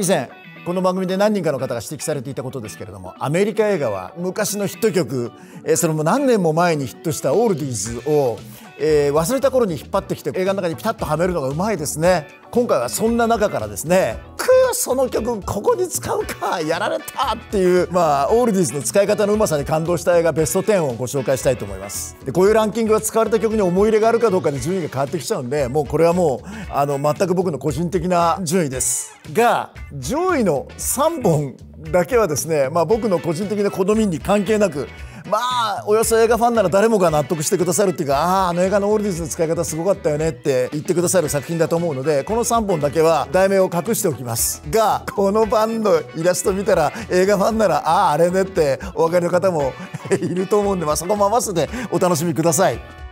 以前この番組で何人かの方が指摘されていたことですけれどもアメリカ映画は昔のヒット曲、えそれも何年も前にヒットしたオールディーズを、えー、忘れた頃に引っ張ってきて映画の中にピタッとはめるのがうまいですね今回はそんな中からですねその曲ここに使うかやられたっていうまあオールディーズの使い方のうまさに感動した映画ベスト10をご紹介したいと思いますでこういうランキングが使われた曲に思い入れがあるかどうかで順位が変わってきちゃうんでもうこれはもうあの全く僕の個人的な順位ですが上位の3本だけはですねまあ僕の個人的な好みに関係なくまあおよそ映画ファンなら誰もが納得してくださるっていうかあああの映画のオールディーズの使い方すごかったよねって言ってくださる作品だと思うのでこの3本だけは題名を隠しておきますがこのバンのイラスト見たら映画ファンならあああれねってお分かりの方も いると思うんで、まあ、そこも合わせてお楽しみください。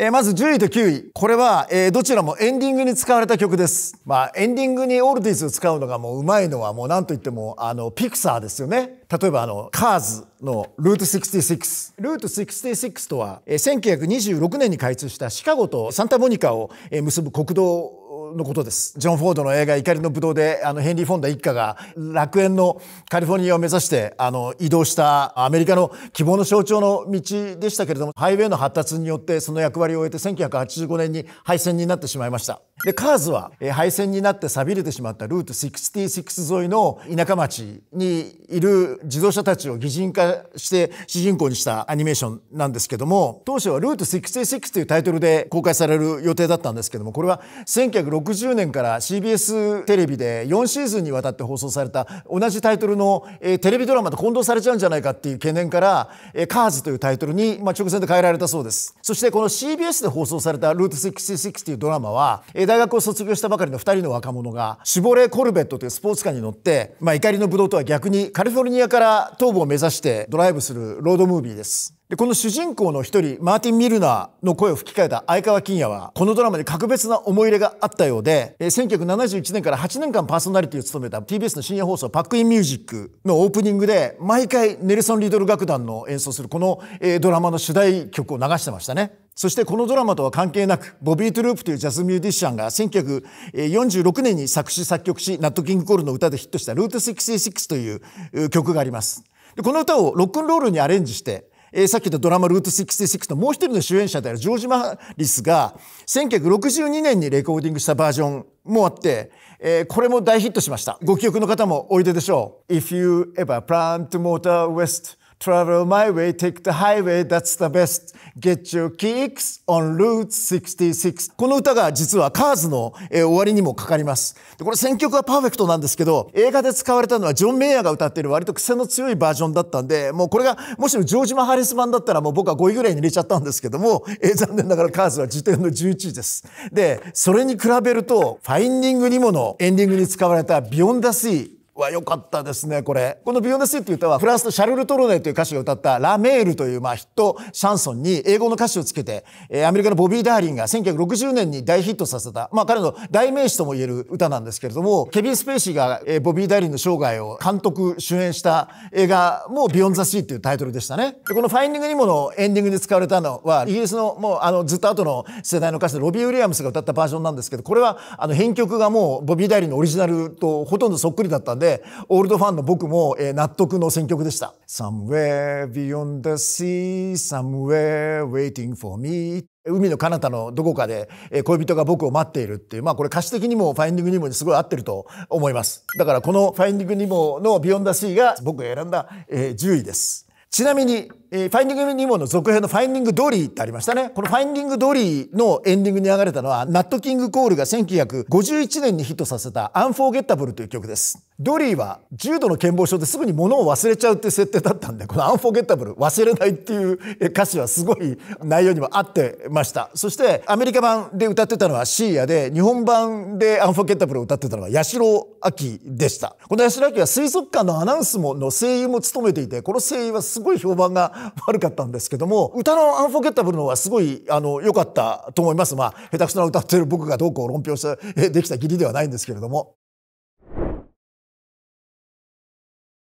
えー、まず10位と9位。これは、えー、どちらもエンディングに使われた曲です。まあ、エンディングにオールディーズを使うのがもううまいのはもう何と言っても、あの、ピクサーですよね。例えばあの、カーズのルート66。ルート66とは、えー、1926年に開通したシカゴとサンタモニカを、えー、結ぶ国道のことです。ジョン・フォードの映画怒りの武道で、あの、ヘンリー・フォンダ一家が楽園のカリフォルニアを目指して、あの、移動したアメリカの希望の象徴の道でしたけれども、ハイウェイの発達によってその役割を終えて1985年に廃線になってしまいました。で、カーズは、え廃線になって錆びれてしまったルート66沿いの田舎町にいる自動車たちを擬人化して主人公にしたアニメーションなんですけども、当初はルート66というタイトルで公開される予定だったんですけども、これは1960 1960年から CBS テレビで4シーズンにわたって放送された同じタイトルの、えテレビドラマと混同されちゃうんじゃないかっていう懸念から、えカーズというタイトルに、ま直前で変えられたそうですそしてこの CBS で放送された「ルート66」というドラマは、え大学を卒業したばかりの2人の若者がシボレ・コルベットというスポーツカーに乗って、まあ、怒りのブドウとは逆にカリフォルニアから東部を目指してドライブするロードムービーです。で、この主人公の一人、マーティン・ミルナーの声を吹き替えた相川金也は、このドラマで格別な思い入れがあったようで、え1971年から8年間パーソナリティを務めた TBS の深夜放送パックインミュージックのオープニングで、毎回ネルソン・リドル楽団の演奏するこの、えドラマの主題曲を流してましたね。そしてこのドラマとは関係なく、ボビー・トゥループというジャズミュージシャンが1946年に作詞作曲し、ナット・キング・コールの歌でヒットしたルート66という曲があります。この歌をロックンロールにアレンジして、えー、さっき言ったドラマルート66のもう一人の主演者であるジョージ・マリスが1962年にレコーディングしたバージョンもあって、えー、これも大ヒットしました。ご記憶の方もおいででしょう。If you ever plan to motor west Travel my way, take the highway, that's the best. Get your kicks on Route 66. この歌が実はカーズの、終わりにもかかります。でこれ選曲はパーフェクトなんですけど、映画で使われたのはジョン・メイヤーが歌っている割と癖の強いバージョンだったんで、もうこれがもしもジョージ・マハリス版だったらもう僕は5位ぐらいに入れちゃったんですけども、えー、残念ながらカーズは時点の11位です。で、それに比べると、ファインディング・にモのエンディングに使われたビヨンダ・シー、は良かったですね、これ。このビヨンデスーっていう歌は、フランスのシャルル・トロネという歌手が歌ったラメールという、まあ、ヒットシャンソンに英語の歌詞をつけて、えー、アメリカのボビー・ダーリンが1960年に大ヒットさせた、まあ、彼の代名詞とも言える歌なんですけれども、ケビン・スペーシーが、えー、ボビー・ダーリンの生涯を監督、主演した映画もビヨンザ・シーっていうタイトルでしたね。でこのファインディング・ニモのエンディングで使われたのは、イギリスのもう、あの、ずっと後の世代の歌手のロビー・ウィリアムスが歌ったバージョンなんですけど、これは、あの、編曲がもうボビー・ダーリンのオリジナルとほとんどそっくりだったんで、で、オールドファンの僕も、え納得の選曲でした。Somewhere beyond the sea, somewhere waiting for me 海の彼方のどこかで恋人が僕を待っているっていう、まあこれ歌詞的にもファインディングにもにすごい合ってると思います。だからこのファインディングニモのビヨンダシーが僕が選んだ10位です。ちなみにえー、ファインディング・ニモの続編の「ファインディング・ドリー」ってありましたねこの「ファインディング・ドリー」のエンディングに流れたのはナット・キング・コールが1951年にヒットさせた「アンフォーゲッタブル」という曲ですドリーは重度の健忘症ですぐに物を忘れちゃうっていう設定だったんでこの「アンフォーゲッタブル」忘れないっていう歌詞はすごい内容にも合ってましたそしてアメリカ版で歌ってたのはシーヤで日本版で「アンフォーゲッタブル」を歌ってたのは八代亜紀でしたこの八代亜紀は水族館のアナウンスもの声優も務めていてこの声優はすごい評判が悪かったんですけども、歌のアンフォーッタブルのはすごい、あの、良かったと思います。まあ、下手くそな歌ってる僕がどうこう論評してできた義理ではないんですけれども。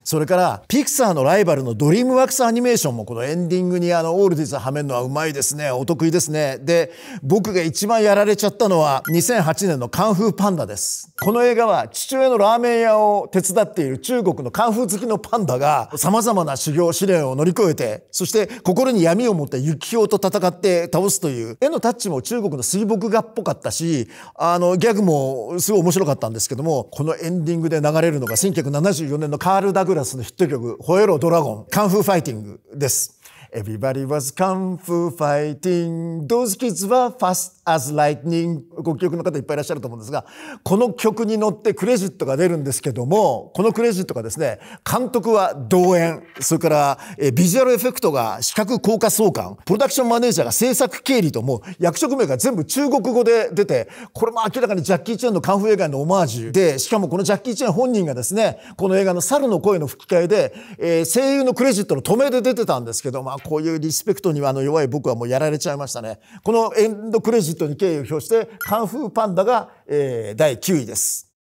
それから、ピクサーのライバルのドリームワークスアニメーションもこのエンディングにあの、オールディズはめるのはうまいですね。お得意ですね。で、僕が一番やられちゃったのは2008年のカンフーパンダです。この映画は父親のラーメン屋を手伝っている中国のカンフー好きのパンダが様々な修行試練を乗り越えて、そして心に闇を持ったユキと戦って倒すという、絵のタッチも中国の水墨画っぽかったし、あの、ギャグもすごい面白かったんですけども、このエンディングで流れるのが1974年のカール・ダグラスのヒット曲、吠えろドラゴン、カンフーファイティングです。Everybody was kung fu fighting. Those kids were fast as lightning. ご記憶の方いっぱいいらっしゃると思うんですが、この曲に乗ってクレジットが出るんですけども、このクレジットがですね、監督は導演、それからえビジュアルエフェクトが視覚効果相関、プロダクションマネージャーが制作経理とも役職名が全部中国語で出て、これも明らかにジャッキー・チェンのカンフー映画のオマージュで、しかもこのジャッキー・チェン本人がですね、この映画の猿の声の吹き替えで、えー、声優のクレジットの止めで出てたんですけど、まあこういうリスペクトにはあの弱い僕はもうやられちゃいましたね。このエンドクレジットに敬意を表して、カンフーパンダが、えー、第9位です。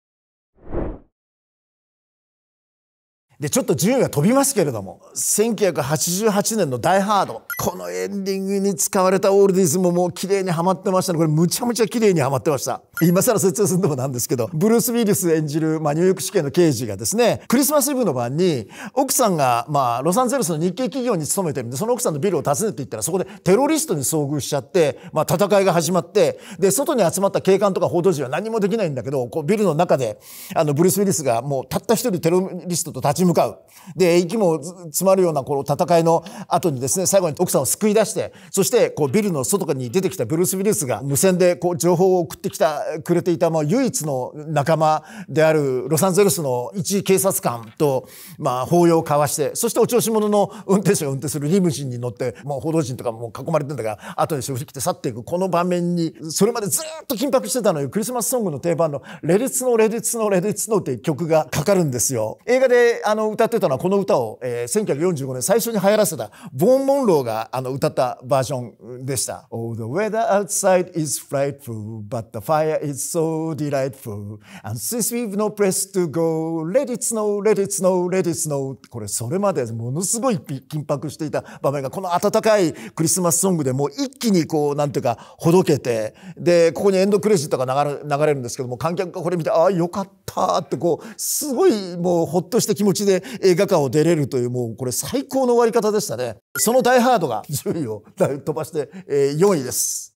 でちょっと順位が飛びますけれども1988年の「ダイ・ハード」このエンディングに使われたオールディーズももう綺麗にはまってましたねこれむちゃむちゃ綺麗にはまってました今更説明するのもなんですけどブルース・ウィリス演じる、まあ、ニューヨーク市警の刑事がですねクリスマスイブの晩に奥さんが、まあ、ロサンゼルスの日系企業に勤めてるんでその奥さんのビルを訪ねていったらそこでテロリストに遭遇しちゃって、まあ、戦いが始まってで外に集まった警官とか報道陣は何もできないんだけどこうビルの中であのブルース・ウィリスがもうたった一人テロリストと立ち向向かう。で、息も詰まるようなこの戦いの後にですね、最後に奥さんを救い出して、そしてこうビルの外に出てきたブルース・ウィリスが無線でこう情報を送ってきた、くれていた、まあ唯一の仲間であるロサンゼルスの一警察官と、まあ抱擁を交わして、そしてお調子者の運転手が運転するリムジンに乗って、もう報道陣とかも囲まれてんだから、後で正直来て去っていくこの場面に、それまでずっと緊迫してたのよ。クリスマスソングの定番の、レデツのレデツのレデツのって曲がかかるんですよ。映画で、ああの歌ってたのはこの歌を、えー、1945年最初に流行らせたボン・モンローがあの歌ったバージョンでした。Oh, the weather outside is frightful, but the fire is so delightful. And since we've no place to go, let it snow, let it snow, let it snow. これそれまでものすごい緊迫していた場面がこの温かいクリスマスソングでもう一気にこうなんていうかほどけて、で、ここにエンドクレジットが流れ流れるんですけども観客がこれ見て、ああよかったってこうすごいもうほっとして気持ち形で映画館を出れるという、もうこれ最高の終わり方でしたね。そのダイハードが10 位を飛ばして4位です。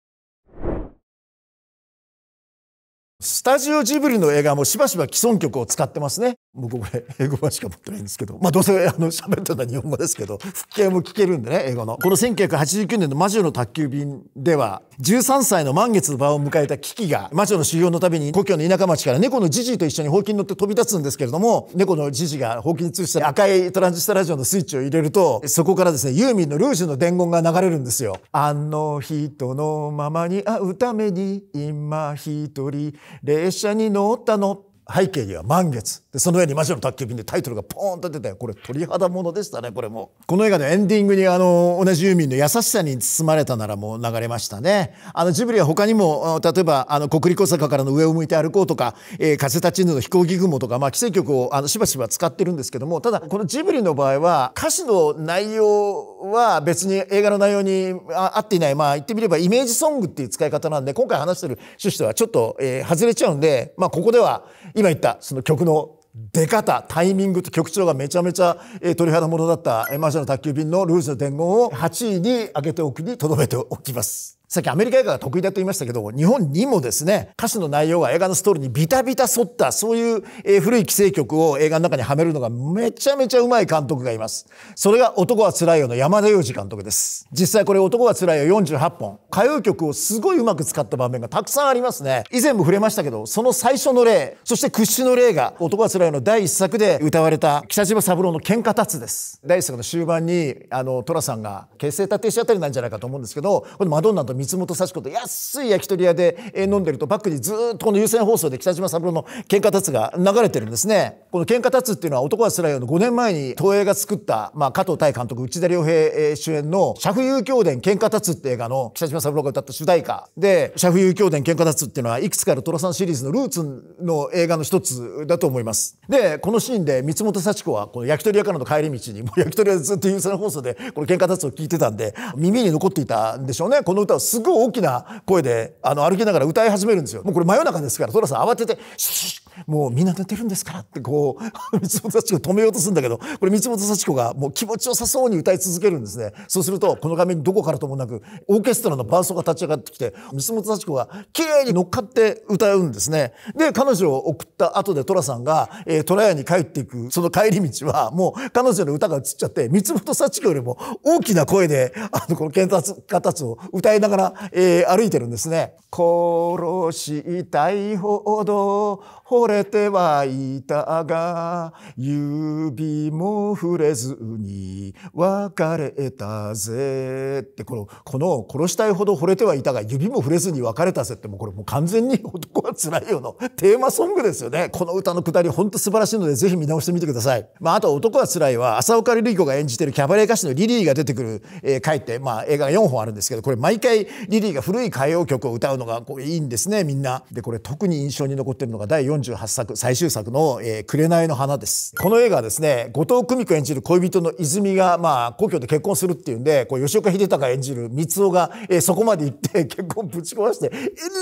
スタジオジブリの映画もしばしば既存曲を使ってますね。僕これ英語版しか持ってないんですけど。まあどうせあの喋ったのは日本語ですけど、復景も聞けるんでね、英語の。この1989年の魔女の宅急便では、13歳の満月の場を迎えたキキが、魔女の修行のたに故郷の田舎町から猫のジジイと一緒にほうきに乗って飛び立つんですけれども、猫のジジイがほうきに通した赤いトランジスタラジオのスイッチを入れると、そこからですね、ユーミンのルージュの伝言が流れるんですよ。あの人のままに会うために、今一人、列車に乗った乗っ背景には満月でその上に「魔女の宅急便」でタイトルがポーンと出てこれ鳥肌ものでしたねこれもこの映画のエンディングにあの同じユーミンの優しさに包まれたならもう流れましたねあのジブリは他にも例えば「あの国立坂からの上を向いて歩こう」とか「えー、風立ちぬの飛行機雲」とか、まあ、規制曲をあのしばしば使ってるんですけどもただこのジブリの場合は歌詞の内容は別に映画の内容に合っていないまあ言ってみればイメージソングっていう使い方なんで今回話してる趣旨とはちょっと、えー、外れちゃうんでまあここでは今言ったその曲の出方、タイミングと曲調がめちゃめちゃ、鳥肌ものだった、えー、マジャの宅急便のルーズの伝言を8位に上げておくに留めておきます。さっきアメリカ映画が得意だと言いましたけど、日本にもですね、歌詞の内容が映画のストーリーにビタビタ沿った、そういう、古い規制曲を映画の中にはめるのがめちゃめちゃうまい監督がいます。それが男は辛いよの山田洋次監督です。実際これ男は辛いよ48本。歌謡曲をすごいうまく使った場面がたくさんありますね。以前も触れましたけど、その最初の例、そして屈指の例が男は辛いよの第一作で歌われた北島三郎の喧嘩立つです。第一作の終盤に、あの、寅さんが結成立てしあたりなんじゃないかと思うんですけど、このマドンナと三本幸子と安い焼き鳥屋で飲んでるとバックにずっとこの優先放送で北島三郎の喧嘩立つが流れてるんですねこの喧嘩立つっていうのは男はつらいよの5年前に東映が作った、まあ、加藤大監督内田亮平主演の「夫遊教伝喧嘩立つ」って映画の北島三郎が歌った主題歌で「夫遊教伝喧嘩立つ」っていうのはいくつかの寅さんシリーズのルーツの映画の一つだと思いますでこのシーンで三本幸子はこの焼き鳥屋からの帰り道にもう焼き鳥屋ずっと優先放送でこの喧嘩立つを聞いてたんで耳に残っていたんでしょうねこの歌をすごい大きな声であの歩きながら歌い始めるんですよもうこれ真夜中ですから寅さん慌ててシュシュシもうみんな寝てるんですからってこう、三本幸子止めようとするんだけど、これ三本幸子がもう気持ちよさそうに歌い続けるんですね。そうすると、この画面にどこからともなく、オーケストラの伴奏が立ち上がってきて、三本幸子が綺麗に乗っかって歌うんですね。で、彼女を送った後で寅さんが、えー、虎屋に帰っていく、その帰り道は、もう彼女の歌が映っちゃって、三本幸子よりも大きな声で、あの、この検察家ちを歌いながら、えー、歩いてるんですね。殺したいほど、ほれてはいたが指も触れずに別れたぜってこのこの殺したいほど惚れてはいたが指も触れずに別れたぜってもうこれもう完全に男は辛いよのテーマソングですよねこの歌のくだりほんと素晴らしいのでぜひ見直してみてください、まあ、あと男は辛いは浅岡瑠璃子が演じてるキャバレー歌手のリリーが出てくる、えー、回って、まあ、映画が4本あるんですけどこれ毎回リリーが古い歌謡曲を歌うのがこういいんですねみんなでこれ特に印象に残ってるのが第48作最終作の、えー、紅の花ですこの映画はですね後藤久美子演じる恋人の泉がまあ故郷で結婚するっていうんでこう吉岡秀隆演じる三男が、えー、そこまで行って 結婚ぶち壊してえ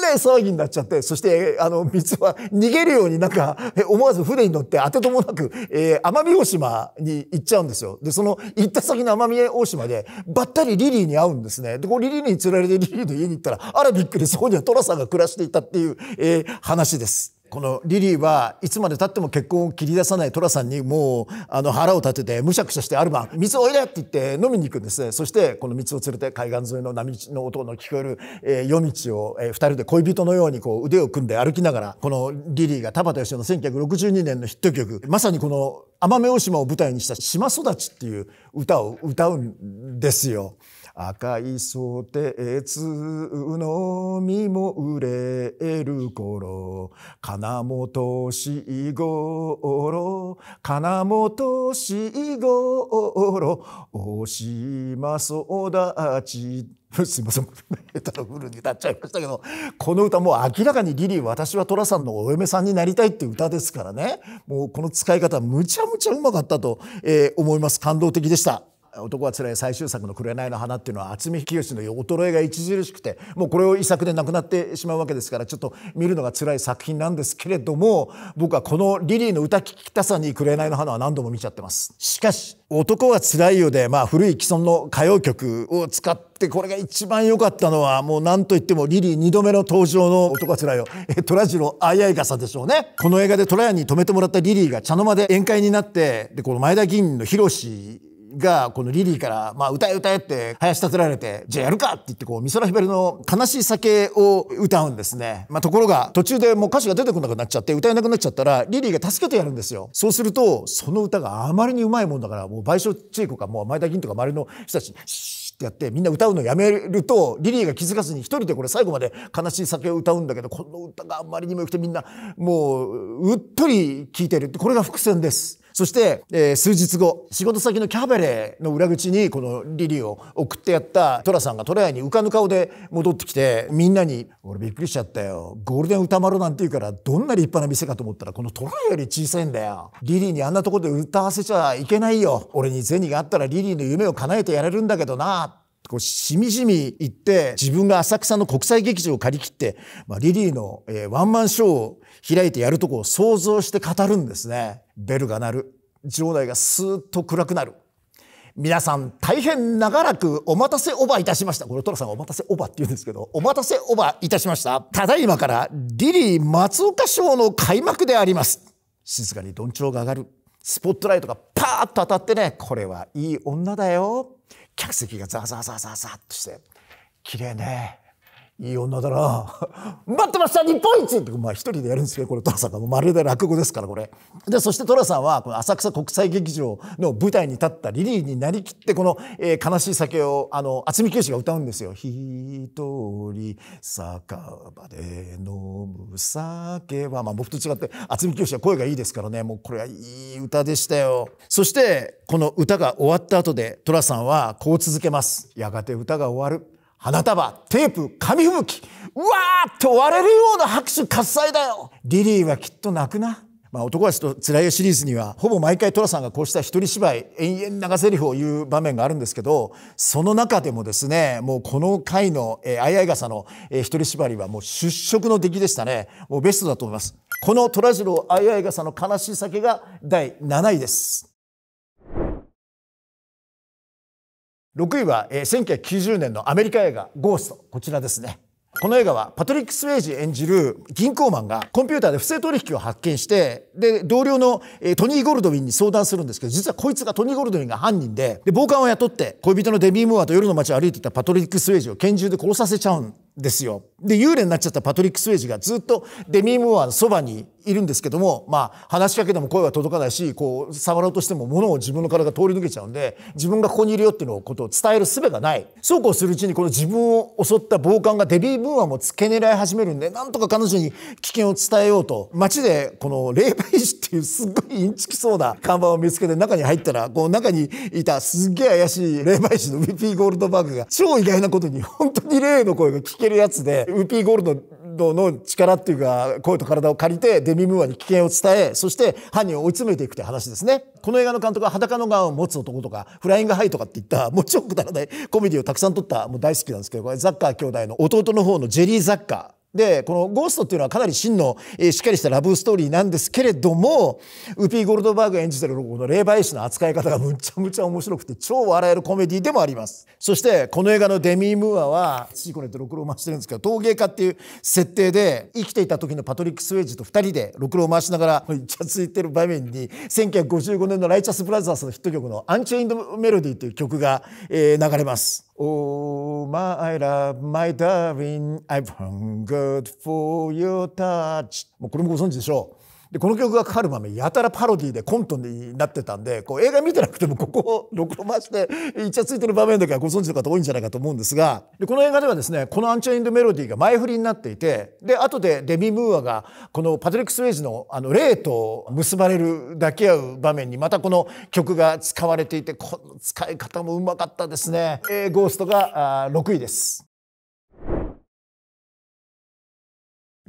らい騒ぎになっちゃってそしてあの三男は逃げるようになんか思わず船に乗って当てともなく、えー、奄美大島に行っちゃうんですよでその行った先の奄美大島でばったりリリーに会うんですねでこうリリーに連れられてリリーの家に行ったらあらびっくりそこには寅さんが暮らしていたっていう、えー、話です。このリリーはいつまでたっても結婚を切り出さない寅さんにもうあの腹を立ててむしゃくしゃしてある晩「水おいで!」って言って飲みに行くんですねそしてこの水を連れて海岸沿いの波の音の聞こえる、えー、夜道を、えー、2人で恋人のようにこう腕を組んで歩きながらこのリリーが田畑義雄の1962年のヒット曲まさにこの奄美大島を舞台にした「島育ち」っていう歌を歌うんですよ。赤い袖ツの実も売れる頃金本しごろ金本しまろ大島育ち すいません下手なフルに歌っちゃいましたけどこの歌もう明らかにリリー私は寅さんのお嫁さんになりたいって歌ですからねもうこの使い方むちゃむちゃうまかったと、えー、思います感動的でした。男はつらい」最終作の「紅の花」っていうのは渥美清の衰えが著しくてもうこれを遺作でなくなってしまうわけですからちょっと見るのが辛い作品なんですけれども僕はこのリリーの歌聴きたさに「紅の花」は何度も見ちゃってます。しかし「男は辛いよで」まあ、古い既存の歌謡曲を使ってこれが一番良かったのはもう何と言ってもリリー二度目の登場の「男はつらいよ」え虎次郎あいあい傘でしょうね。この映画で虎屋に止めてもらったリリーが茶の間で宴会になってでこの前田議員の広志がこのリリーから、まあ、歌え歌えって林立てられて、じゃあやるかって言ってこう、美空ひばりの悲しい酒を歌うんですね。まあ、ところが途中でもう歌詞が出てこなくなっちゃって歌えなくなっちゃったら、リリーが助けてやるんですよ。そうすると、その歌があまりにうまいもんだから、もう賠償チーコか、もう前田銀とか周りの人たちに、ってやってみんな歌うのやめるとリリーが気づかずに一人でこれ最後まで悲しい酒を歌うんだけどこの歌があんまりにもよくてみんなもううっとり聴いてるこれが伏線です。そして、えー、数日後、仕事先のキャバレーの裏口に、このリリーを送ってやったトラさんがトラヤに浮かぬ顔で戻ってきて、みんなに、俺びっくりしちゃったよ。ゴールデン歌丸なんて言うから、どんな立派な店かと思ったら、このトラヤより小さいんだよ。リリーにあんなとこで歌わせちゃいけないよ。俺に銭があったらリリーの夢を叶えてやれるんだけどな。こうしみじみ行って自分が浅草の国際劇場を借り切って、まあ、リリーの、えー、ワンマンショーを開いてやるとこを想像して語るんですね。ベルが鳴る。場内がスーッと暗くなる。皆さん大変長らくお待たせオーバーいたしました。これトラさんお待たせオーバーって言うんですけど、お待たせオーバーいたしました。ただいまからリリー松岡賞の開幕であります。静かに鈍んが上がる。スポットライトがパーッと当たってね、これはいい女だよ。客席がザーザーザーザーザーっとして、綺麗ね。いい女だな 待ってました日本一ってまあ一人でやるんですけどこれ寅さんがまるで落語ですからこれでそして寅さんはこの浅草国際劇場の舞台に立ったリリーになりきってこの、えー、悲しい酒をあの渥美清が歌うんですよ「一人酒場で飲む酒は」まあ僕と違って渥美清は声がいいですからねもうこれはいい歌でしたよそしてこの歌が終わった後で寅さんはこう続けますやがて歌が終わる花束、テープ、紙吹雪、うわーって割れるような拍手喝采だよ。リリーはきっと泣くな。まあ、男はちと辛いよシリーズにはほぼ毎回寅さんがこうした一人芝居延々長セリフを言う場面があるんですけどその中でもですねもうこの回の「えー、あいあい傘」の、えー、一人縛りはもう出色の出来でしたねもうベストだと思いますこのジ次郎あいあい傘の悲しい酒が第7位です6位は、えー、1990年のアメリカ映画「ゴースト」こちらですねこの映画はパトリック・スウェイジ演じる銀行マンがコンピューターで不正取引を発見してで同僚の、えー、トニー・ゴルドウィンに相談するんですけど実はこいつがトニー・ゴルドウィンが犯人でで暴漢を雇って恋人のデミー・ムーアと夜の街を歩いてたパトリック・スウェイジを拳銃で殺させちゃうんですよ。で幽霊になっちゃったパトリック・スウェイジがずっとデミー・ムーアのそばにいるんですけども、まあ、話しかけても声は届かないし、こう、触ろうとしても物を自分の体が通り抜けちゃうんで、自分がここにいるよっていうのをことを伝える術がない。そうこうするうちに、この自分を襲った暴漢がデビー・ブーアンも付け狙い始めるんで、なんとか彼女に危険を伝えようと、街で、この、霊媒師っていうすっごいインチキそうな看板を見つけて中に入ったら、こう、中にいたすっげえ怪しい霊媒師のウィピー・ゴールドバーグが、超意外なことに、本当に霊の声が聞けるやつで、ウィピー・ゴールドドの力っていうか、声と体を借りて、デミ・ムーアに危険を伝え、そして犯人を追い詰めていくって話ですね。この映画の監督は裸の顔を持つ男とか、フライングハイとかっていった、もうちろんくだらないコメディをたくさん撮った、もう大好きなんですけど、これザッカー兄弟の弟の方のジェリー・ザッカー。でこの「ゴースト」っていうのはかなり真の、えー、しっかりしたラブストーリーなんですけれどもウピー・ゴールドバーグ演じてるこの霊媒師の扱い方がむちゃむちゃ面白くて超笑えるコメディでもありますそしてこの映画のデミー・ムーアはシーコネとろくろを回してるんですけど陶芸家っていう設定で生きていた時のパトリック・スウェイジと2人でろくろを回しながらイチャついてる場面に1955年のライチャス・ブラザーズのヒット曲の「アンチェインド・メロディー」という曲が、えー、流れます。Oh, my love, my darling, I've hungered for your touch. 뭐でこの曲がかかる豆やたらパロディでコントになってたんでこう映画見てなくてもここを録音回してイチャついてる場面だけはご存知の方多いんじゃないかと思うんですがでこの映画ではですねこの「アンチャインド・メロディー」が前振りになっていてで後でデミ・ムーアがこのパトリック・スウェイジのあの霊と結ばれる抱き合う場面にまたこの曲が使われていてこの使い方もうまかったですね。ゴーストが6位です。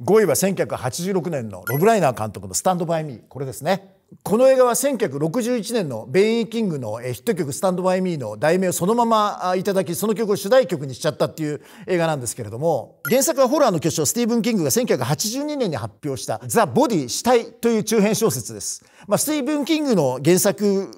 5位は1986年のロブ・ライナー監督の「スタンド・バイ・ミー」これですね。この映画は1961年のベイン・キングのヒット曲「スタンド・バイ・ミー」の題名をそのままいただきその曲を主題曲にしちゃったっていう映画なんですけれども原作はホラーの巨匠スティーブン・キングが1982年に発表した「ザ・ボディ・死体」という中編小説です。まあ、スティーブン・キングの原作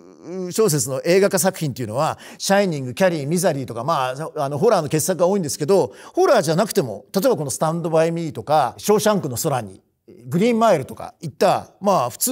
小説の映画化作品っていうのは「シャイニング」「キャリー」「ミザリー」とか、まあ、あのホラーの傑作が多いんですけどホラーじゃなくても例えばこの「スタンド・バイ・ミー」とか「ショーシャンクの空に」「グリーンマイル」とかいったまあ普通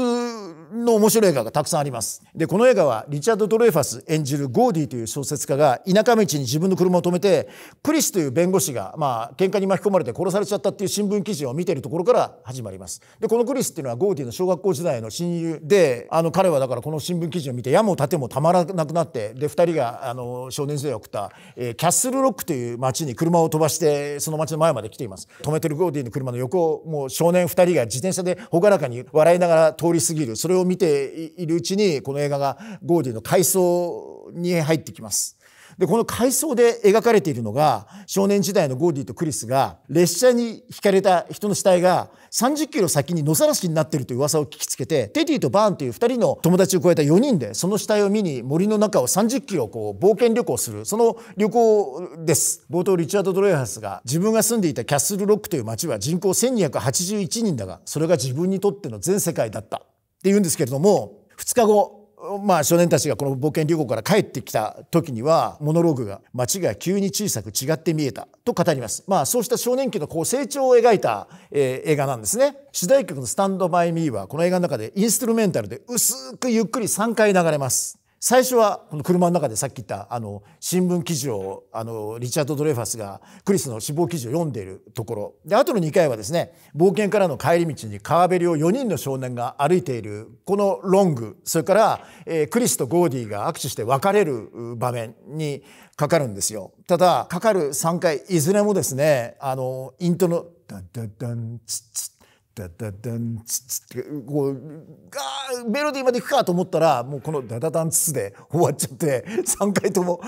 の面白い映画がたくさんありますでこの映画はリチャード・ドレファス演じるゴーディという小説家が田舎道に自分の車を止めてクリスという弁護士がまあ喧嘩に巻き込まれて殺されちゃったっていう新聞記事を見ているところから始まりますでこのクリスっていうのはゴーディの小学校時代の親友であの彼はだからこの新聞記事を見て矢も盾もたまらなくなってで2人があの少年時代を送った、えー、キャッスルロックという町に車を飛ばしてその町の前まで来ています止めてるゴーディの車の横をもう少年2人が自転車で朗らかに笑いながら通り過ぎるそれを見ているうちにこの映画がゴーディの回想に入ってきます。でこの回想で描かれているのが少年時代のゴーディとクリスが列車にひかれた人の死体が30キロ先に野ざらしになっているという噂を聞きつけてテディとバーンという2人の友達を超えた4人でその死体を見に森の中を30キロこう冒険旅行するその旅行です冒頭リチャード・ドレイハスが自分が住んでいたキャッスルロックという街は人口1281人だがそれが自分にとっての全世界だったって言うんですけれども2日後まあ少年たちがこの冒険旅行から帰ってきた時にはモノローグが街が急に小さく違って見えたと語ります。まあそうした少年期のこう成長を描いた、えー、映画なんですね。主題曲のスタンドバイミーはこの映画の中でインストゥルメンタルで薄くゆっくり3回流れます。最初はこの車の中でさっき言ったあの新聞記事をあのリチャード・ドレファスがクリスの死亡記事を読んでいるところで後の2回はですね冒険からの帰り道に川べりを4人の少年が歩いているこのロングそれから、えー、クリスとゴーディが握手して別れる場面にかかるんですよ。ただかかる3回いずれもですねあのイントの「ダンダンダンツッツッ」ダダダンツツってこうあメロディーまでいくかと思ったらもうこのダダダンツツで終わっちゃって3回とも「わ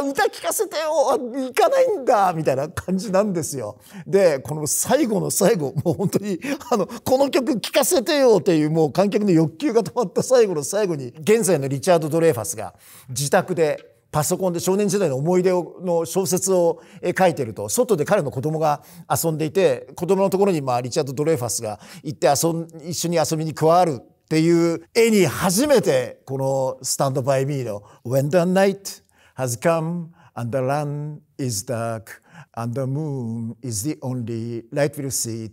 あ歌聞かせてよ行かないんだ」みたいな感じなんですよ。でこの最後の最後もう本当にあのこの曲聴かせてよっていうもう観客の欲求が止まった最後の最後に現在のリチャード・ドレーファスが自宅でパソコンで少年時代の思い出の小説を書いてると外で彼の子供が遊んでいて子供のところにまあリチャード・ドレーファスが行って遊ん一緒に遊びに加わるっていう絵に初めてこの「スタンド・バイ・ミー」の「When the night has come and the land is dark and the moon is the only light we'll see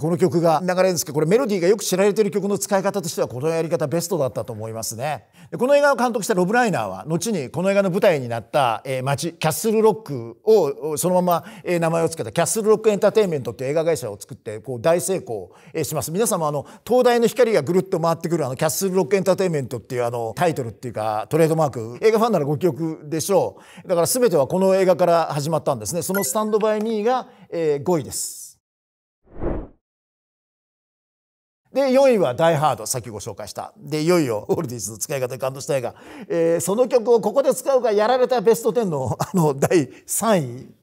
この曲が流れですけどこれメロディーがよく知られている曲の使い方としてはこのやり方ベストだったと思いますねこの映画を監督したロブ・ライナーは後にこの映画の舞台になった、え街キャッスルロックをそのまま、え名前を付けたキャッスルロックエンターテインメントっていう映画会社を作ってこう大成功、えします皆様あの東大の光がぐるっと回ってくるあのキャッスルロックエンターテインメントっていうあのタイトルっていうかトレードマーク映画ファンならご記憶でしょうだから全てはこの映画から始まったんですねそのスタンドバイミーが、え5位ですで、4位はダイハード、さっきご紹介した。で、いよいよオールディーズの使い方に感動したいが、えー、その曲をここで使うか、やられたベスト10の、あの、第3位。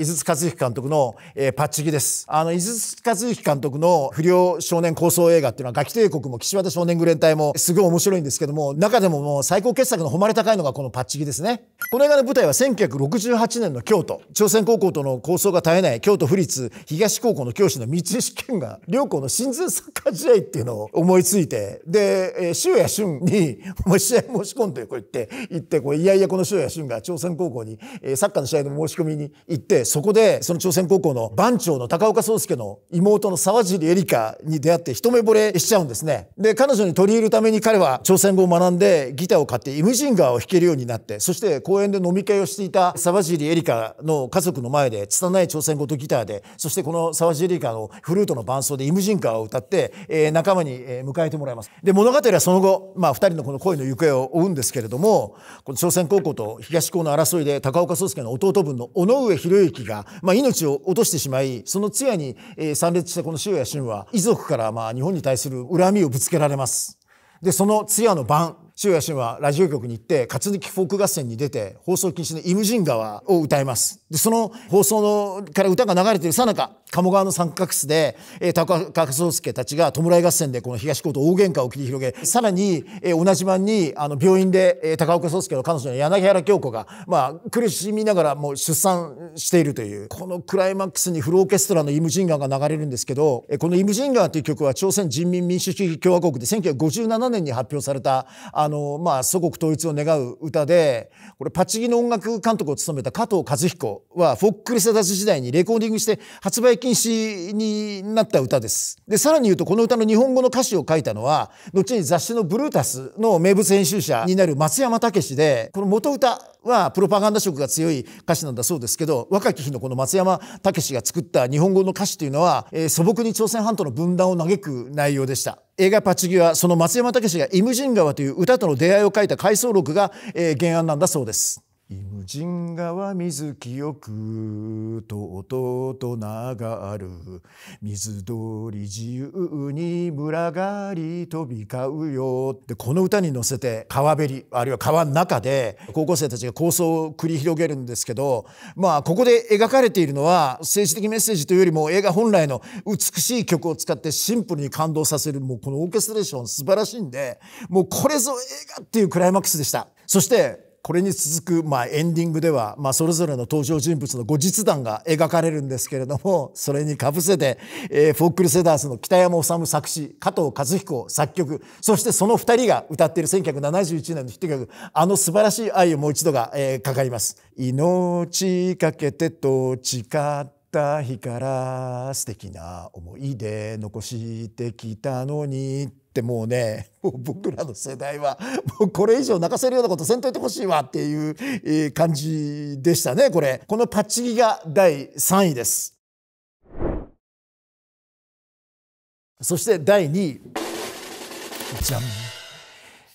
井筒和之監督の、えー、パッチギです。あの、井筒和之監督の不良少年構想映画っていうのは、ガキ帝国も岸和田少年愚連隊もすごい面白いんですけども、中でももう最高傑作の誉れ高いのがこのパッチギですね。この映画の舞台は1968年の京都。朝鮮高校との構想が絶えない京都府立東高校の教師の道石健が、両校の親善サッカー試合っていうのを思いついて、で、えー、周也俊に、もう試合申し込んでこう言って、いって、こういやいやこの周也俊が朝鮮高校に、えー、サッカーの試合の申し込みに行って、そこでその朝鮮高校の番長の高岡壮介の妹の沢尻エリカに出会って一目惚れしちゃうんですね。で、彼女に取り入るために彼は朝鮮語を学んでギターを買ってイムジンガーを弾けるようになって、そして公園で飲み会をしていた沢尻エリカの家族の前で拙い朝鮮語とギターで、そしてこの沢尻エリカのフルートの伴奏でイムジンガーを歌って、えー、仲間に迎えてもらいます。で、物語はその後、まあ二人のこの恋の行方を追うんですけれども、この朝鮮高校と東高の争いで高岡壮介の弟分の尾上博之機が、まあ、命を落としてしまいその通夜に、え参列したこの塩谷俊は遺族からまあ日本に対する恨みをぶつけられます。でその通夜の晩中谷慎はラジオ局に行って活力フォーク合戦に出て放送禁止の「イムジン川」を歌いますでその放送のから歌が流れているさなか鴨川の三角室で、えー、高岡壮介たちが弔い合戦でこの東高と大喧嘩を切り広げさらに、えー、同じ晩にあの病院で、えー、高岡壮介の彼女の柳原京子が、まあ、苦しみながらもう出産しているというこのクライマックスにフルオーケストラの「イムジン川」が流れるんですけど、えー、この「イムジン川」という曲は朝鮮人民民主主義共和国で1957年に発表されたああの、まあ、祖国統一を願う歌で、これ、パチギの音楽監督を務めた加藤和彦は、フォックリサダス時代にレコーディングして発売禁止になった歌です。で、さらに言うと、この歌の日本語の歌詞を書いたのは、後に雑誌のブルータスの名物編集者になる松山武で、この元歌はプロパガンダ色が強い歌詞なんだそうですけど、若き日のこの松山武が作った日本語の歌詞というのは、えー、素朴に朝鮮半島の分断を嘆く内容でした。映画「パチギ」はその松山武が「イムジン川」という歌との出会いを書いた回想録が、えー、原案なんだそうです。「イムジン川水清くと音とうと流る」「水通り自由に群がり飛び交うよ」でこの歌に乗せて川べりあるいは川の中で高校生たちが構想を繰り広げるんですけどまあここで描かれているのは政治的メッセージというよりも映画本来の美しい曲を使ってシンプルに感動させるもうこのオーケストレーション素晴らしいんでもうこれぞ映画っていうクライマックスでした。そしてこれに続く、まあ、エンディングでは、まあ、それぞれの登場人物の後日談が描かれるんですけれども、それにかぶせて、えー、フォックルセダースの北山治作詞、加藤和彦作曲、そしてその二人が歌っている1971年のヒット曲、あの素晴らしい愛をもう一度が、えー、かかります。命かけてと誓った日から素敵な思い出残してきたのにってもうねもう僕らの世代はもうこれ以上泣かせるようなことせんといてほしいわっていう感じでしたねこれこのパッチギが第3位ですそして第2位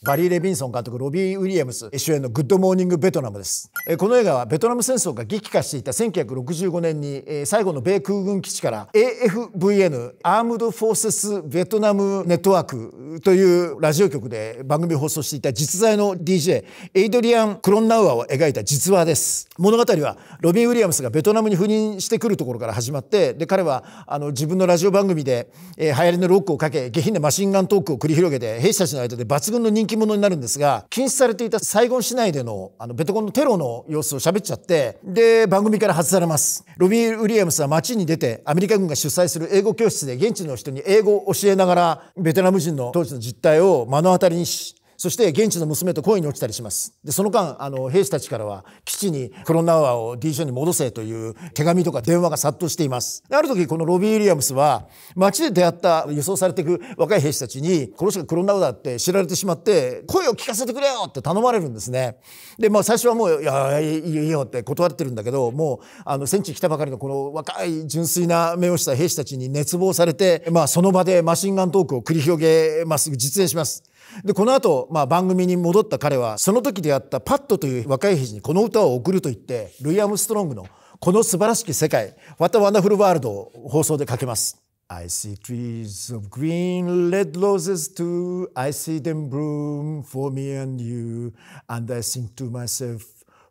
バリー・レビンソン監督ロビー・ウィリアムス主演の「グッド・モーニング・ベトナム」ですこの映画はベトナム戦争が激化していた1965年に最後の米空軍基地から AFVN アームド・フォーセス・ベトナム・ネットワークというラジオ局で番組放送していた実在の DJ エイドリアン・クロンナウアを描いた実話です物語はロビー・ウィリアムスがベトナムに赴任してくるところから始まってで彼はあの自分のラジオ番組で流行りのロックをかけ下品なマシンガントークを繰り広げて兵士たちの間で抜群の人気き物になるんですが、禁止されていたサイゴン市内での、あの、ベトコンのテロの様子を喋っちゃって、で、番組から外されます。ロビー・ウィリアムスは街に出て、アメリカ軍が主催する英語教室で現地の人に英語を教えながら、ベトナム人の当時の実態を目の当たりにし、そして現地の娘と恋に落ちたりします。で、その間、あの、兵士たちからは、基地にクロンナワーを D 署に戻せという手紙とか電話が殺到しています。ある時、このロビー・ウィリアムスは、街で出会った輸送されていく若い兵士たちに、この人がクロンナワーだって知られてしまって、声を聞かせてくれよって頼まれるんですね。で、まあ最初はもう、いや、いいよいいよって断ってるんだけど、もう、あの、戦地来たばかりのこの若い純粋な目をした兵士たちに熱望されて、まあその場でマシンガントークを繰り広げます。実演します。でこの後、まあ、番組に戻った彼はその時出会ったパットという若い兵にこの歌を送ると言ってルイ・アムストロングの「この素晴らしき世界 What a Wonderful World」を放送でかけます。I see trees of green, red roses too. I see them bloom for me and you. And I s i n g to myself,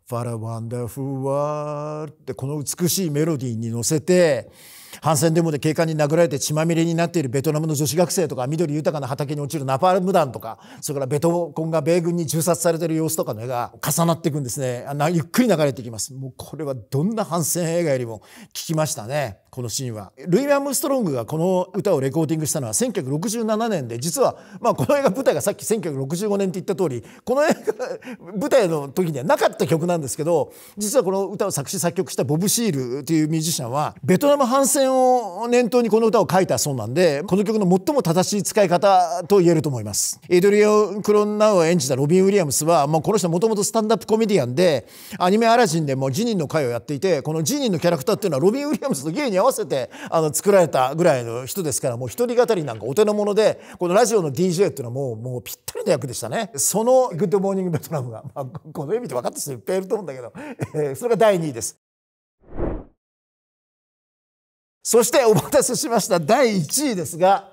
for a wonderful world. で、この美しいメロディーに乗せて、反戦デモで警官に殴られて血まみれになっているベトナムの女子学生とか緑豊かな畑に落ちるナパールムンとかそれからベトコンが米軍に銃殺されてる様子とかの絵が重なっていくんですねゆっくり流れていきますもうこれはどんな反戦映画よりも効きましたねこのシーンはルイ・アームストロングがこの歌をレコーディングしたのは1967年で実は、まあ、この映画舞台がさっき1965年って言った通りこの映画舞台の時にはなかった曲なんですけど実はこの歌を作詞作曲したボブ・シールというミュージシャンはベトナム反戦を念頭にこの歌を書いたそうなんでこの曲の最も正しい使い方と言えると思います。エドリオン・クロンナウを演じたロビン・ウィリアムスは、まあ、この人もともとスタンダップコメディアンでアニメ「アラジン」でもジニンの会をやっていてこのジニンのキャラクターっていうのはロビン・ウィリアムスの芸に合わせてあの作られたぐらいの人ですからもう一人語りなんかお手の物でこのラジオの DJ っていうのはもうもうぴったりの役でしたねその「グッドモーニングベトナムが」まあ、この意味で分かった人いっぱいいると思うんだけど、えそれが第2位です。そしてお待たせしました第1位ですが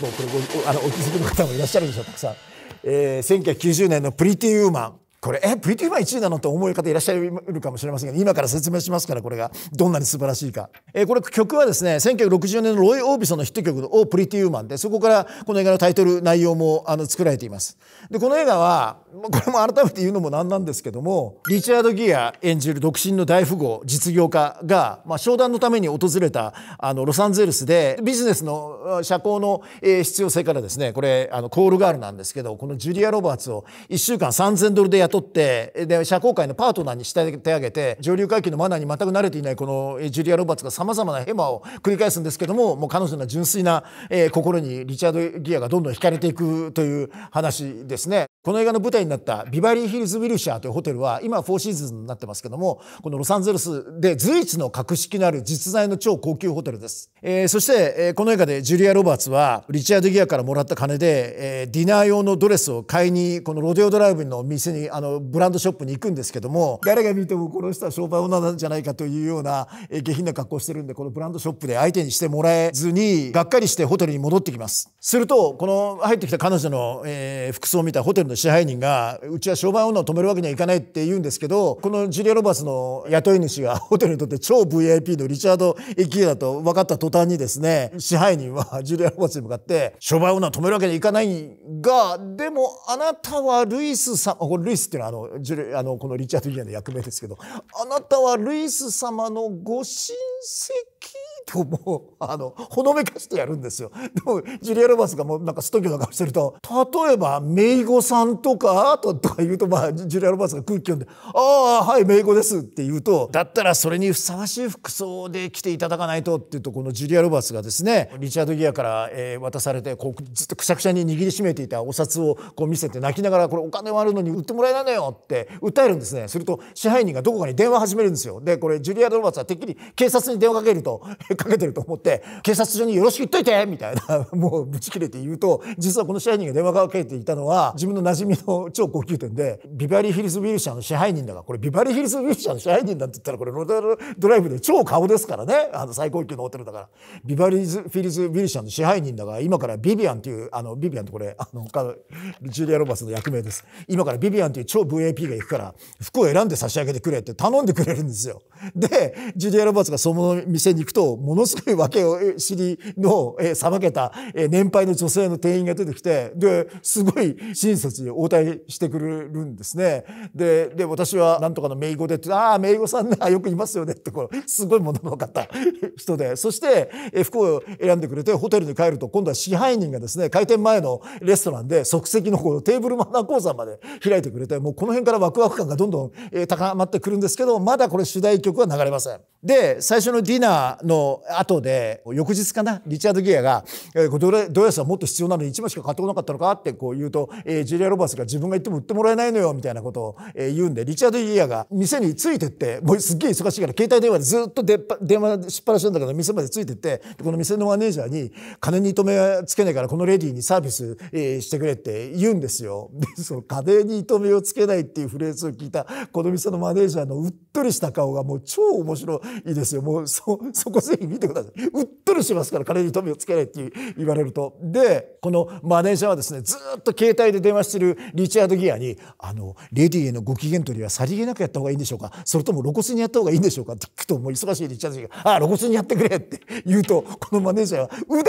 もうこれあのお気づきの方もいらっしゃるでしょうたくさん、えー、1990年の「プリティ・ウーマン」これえプリティファン1位なのって思い方いらっしゃるかもしれませんが今から説明しますからこれがどんなに素晴らしいか、えこれ曲はですね1960年のロイ・オービソンのヒット曲の「オプリティウーマンで」そこからこの映画のタイトル内容もあの作られていますでこの映画はこれも改めて言うのも何なんですけどもリチャード・ギア演じる独身の大富豪実業家が、まあ、商談のために訪れたあのロサンゼルスでビジネスの社交の、え必要性からですねこれあのコールガールなんですけどこのジュリア・ロバーツを1週間3000ドルでやって取ってで社交界のパートナーにしてあげて上流階級のマナーに全く慣れていないこのジュリア・ロバーツがさまざまなヘマを繰り返すんですけどももう彼女の純粋な、えー、心にリチャード・ギアがどんどん惹かれていくという話ですね。この映画の舞台になったビバリーヒルズ・ウィルシャーというホテルは今フォーシーズンになってますけどもこのロサンゼルスで随一の格式のある実在の超高級ホテルです、えー、そして、えー、この映画でジュリア・ロバーツはリチャード・ギアからもらった金で、えー、ディナー用のドレスを買いにこのロデオドライブの店にあののブランドショップに行くんですけども誰が見てもこの人は商売女なんじゃないかというような下品な格好してるんでこのブランドショップで相手にしてもらえずにがっかりしてホテルに戻ってきますするとこの入ってきた彼女の、えー、服装を見たホテルの支配人がうちは商売女を止めるわけにはいかないって言うんですけどこのジュリア・ロバスの雇い主が ホテルにとって超 VIP のリチャード・エキエだと分かった途端にですね支配人はジュリア・ロバスに向かって商売女を止めるわけにはいかないがでもあなたはルイスさんこれルイスていうのはあのジュレあのこのリチャード・ギアの役目ですけどあなたはルイス様のご親戚キーともうあのほのめかしてやるんですよ。でもジュリア・ロバースがもうなんかストキョな顔してると例えばメイゴさんとかととか言うと、まあ、ジュリア・ロバースが空気読んで「ああはいメイゴです」って言うとだったらそれにふさわしい服装で来ていただかないとって言うとこのジュリア・ロバースがですねリチャード・ギアから、えー、渡されてこうずっとくしゃくしゃに握りしめていたお札をこう見せて泣きながら「これお金はあるのに売ってもらえないのよ」って訴えるんですね。すると支配人がどこかに電話始めるんですよ。でこれジュリア・ロバーツはてっきり警察に電話かけるとかけてると思って警察署によろしく言っといてみたいな もうぶち切れて言うと実はこの支配人が電話かけていたのは自分の馴染みの超高級店でビバリーヒルズ・ウィルシャーの支配人だがこれビバリーヒルズ・ウィルシャーの支配人だって言ったらこれロールドライブで超顔ですからねあの最高級のホテルだからビバリーフィルズ・ウィルシャーの支配人だが今からビビアンっていうあのビビアンってこれあのジュリア・ロバーツの役名です今からビビアンっていう超 VAP が行くから服を選んで差し上げてくれって頼んでくれるんですよ。でジュリア・ロバーツがその店に行くと、ものすごい分を知りの、えー、さばけた、えー、年配の女性の店員が出てきて、で、すごい親切に応対してくれるんですね。で、で、私はなんとかの名語でって、ああ、名語さんね、よくいますよねって、こすごいものの分かった 人で、そして、えー、服を選んでくれて、ホテルに帰ると、今度は支配人がですね、開店前のレストランで即席のこのテーブルマナー講座まで 開いてくれて、もうこの辺からワクワク感がどんどん、え高まってくるんですけど、まだこれ主題曲は流れません。で、最初のディナー、の後で、翌日かな、リチャード・ギアが、ドレスはもっと必要なのに1枚しか買ってこなかったのかってこう言うと、えー、ジュリア・ロバーツが自分が言っても売ってもらえないのよ、みたいなことを、え言うんで、リチャード・ギアが店についてって、もうすっげえ忙しいから、携帯電話でずっと電話しっぱなしなんだけど、店までついてって、この店のマネージャーに、金に糸目つけないから、このレディーにサービス、えしてくれって言うんですよ。で、その金に糸目をつけないっていうフレーズを聞いた、この店のマネージャーのうっとりした顔がもう超面白いですよ。もう、そう、そこぜひ見てください。うっとりしますから彼に富をつけないって言われると。で、このマネージャーはですね、ずっと携帯で電話してるリチャード・ギアに、あの、レディーへのご機嫌取りはさりげなくやった方がいいんでしょうかそれとも露骨にやった方がいいんでしょうかって聞くと、もう忙しいリチャード・ギア、ああ、露骨にやってくれって言うと、このマネージャーは腕が鳴る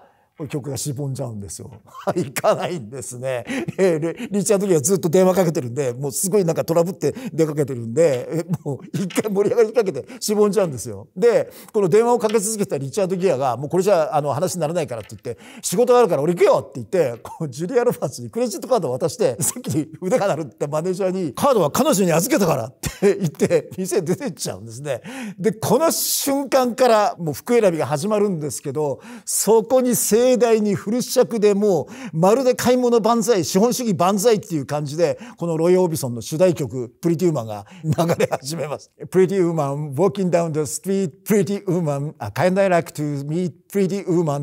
曲がしぼんじゃうんですよ。行かないんですね。えー、リチャード・ギアずっと電話かけてるんで、もうすごいなんかトラブって出かけてるんで、もう一回盛り上がりかけてしぼんじゃうんですよ。で、この電話をかけ続けたリチャード・ギアが、もうこれじゃあの話にならないからって言って、仕事があるから俺行くよって言って、こうジュリア・ロバーツにクレジットカードを渡して、さっき腕が鳴るってマネージャーに、カードは彼女に預けたからって言って、店出てっちゃうんですね。で、この瞬間からもう服選びが始まるんですけど、そこに正盛大にフル尺でもうまるで買い物万歳資本主義万歳っていう感じでこのロイ・オービソンの主題曲「プリティ・ウーマン」が流れ始めます。プリティ・ウーマンウォーキングダウン・ w n t リ e street Pretty Woman Kind I like to m e っ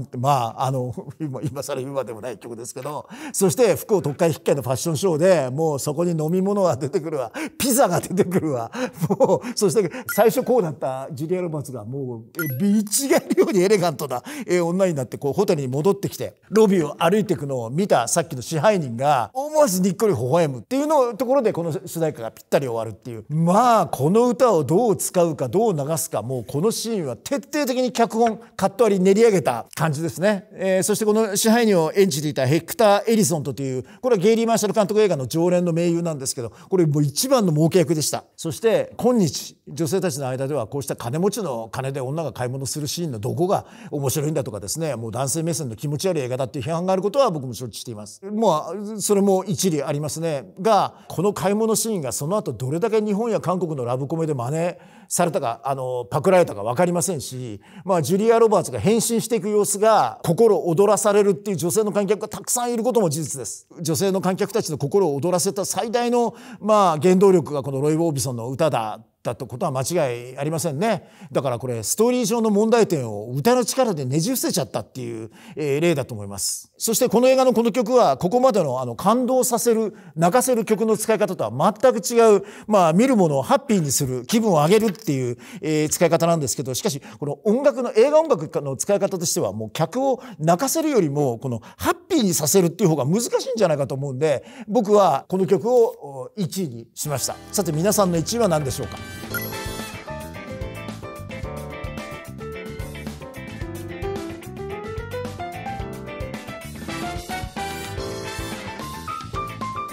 てまああの今今更言うまでもない曲ですけどそして福岡特会引き換のファッションショーでもうそこに飲み物が出てくるわピザが出てくるわもうそして最初こうだったジュリア・ロバーツがもう見違えるようにエレガントな、え女になってこうホテルに戻戻ってきてロビーを歩いていくのを見たさっきの支配人が思わずにっこり微笑むっていうのところでこの主題歌がぴったり終わるっていうまあこの歌をどう使うかどう流すかもうこのシーンは徹底的に脚本カット割り練り上げた感じですね、えー、そしてこの支配人を演じていたヘクター・エリソンというこれはゲイリー・マーシャル監督映画の常連の名優なんですけどこれもう一番の儲け役でしたそして今日女性たちの間ではこうした金持ちの金で女が買い物するシーンのどこが面白いんだとかですねもう男性目さんの気持ち悪い映画だっていう批判があることは僕も承知しています。まあ、それも一理ありますね。が、この買い物シーンがその後どれだけ日本や韓国のラブコメで真似されたか、あの、パクられたか分かりませんし、まあ、ジュリア・ロバーツが変身していく様子が心躍らされるっていう女性の観客がたくさんいることも事実です。女性の観客たちの心を躍らせた最大の、まあ、原動力がこのロイ・オービソンの歌だったってことは間違いありませんねだからこれストーリー上の問題点を歌の力でねじ伏せちゃったっていう、え例だと思いますそしてこの映画のこの曲はここまでのあの感動させる泣かせる曲の使い方とは全く違うまあ見るものをハッピーにする気分を上げるっていう、え使い方なんですけどしかしこの音楽の映画音楽の使い方としてはもう客を泣かせるよりもこのハッピーにさせるっていう方が難しいんじゃないかと思うんで僕はこの曲を1位にしましたさて皆さんの1位は何でしょうか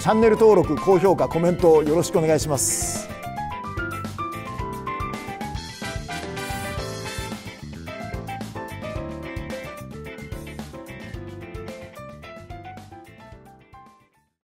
チャンネル登録、高評価、コメントよろしくお願いします。